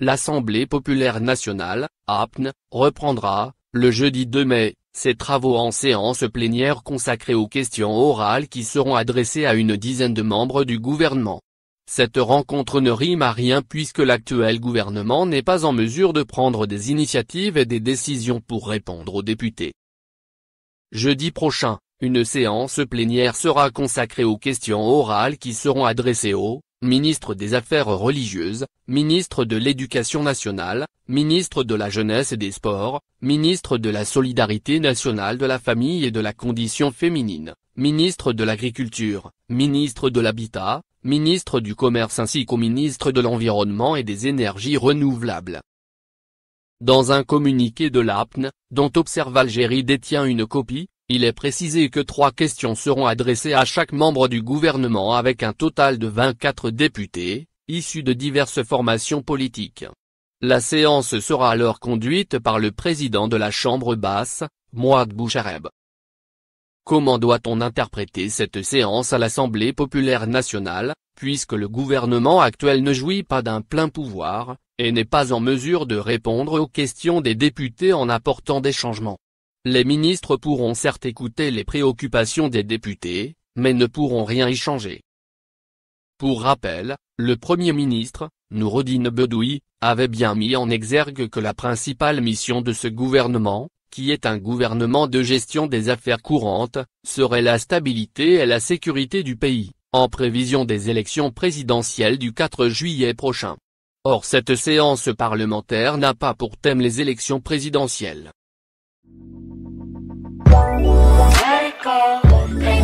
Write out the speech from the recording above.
L'Assemblée populaire nationale, APN, reprendra, le jeudi 2 mai, ses travaux en séance plénière consacrée aux questions orales qui seront adressées à une dizaine de membres du gouvernement. Cette rencontre ne rime à rien puisque l'actuel gouvernement n'est pas en mesure de prendre des initiatives et des décisions pour répondre aux députés. Jeudi prochain, une séance plénière sera consacrée aux questions orales qui seront adressées aux ministre des Affaires religieuses, ministre de l'Éducation nationale, ministre de la Jeunesse et des Sports, ministre de la Solidarité nationale de la Famille et de la Condition féminine, ministre de l'Agriculture, ministre de l'Habitat, ministre du Commerce ainsi qu'au ministre de l'Environnement et des Énergies renouvelables. Dans un communiqué de l'APN, dont Observe Algérie détient une copie, il est précisé que trois questions seront adressées à chaque membre du gouvernement avec un total de 24 députés, issus de diverses formations politiques. La séance sera alors conduite par le président de la Chambre basse, Mouad Bouchareb. Comment doit-on interpréter cette séance à l'Assemblée populaire nationale, puisque le gouvernement actuel ne jouit pas d'un plein pouvoir, et n'est pas en mesure de répondre aux questions des députés en apportant des changements les ministres pourront certes écouter les préoccupations des députés, mais ne pourront rien y changer. Pour rappel, le Premier ministre, Noureddine Bedoui, avait bien mis en exergue que la principale mission de ce gouvernement, qui est un gouvernement de gestion des affaires courantes, serait la stabilité et la sécurité du pays, en prévision des élections présidentielles du 4 juillet prochain. Or cette séance parlementaire n'a pas pour thème les élections présidentielles. call.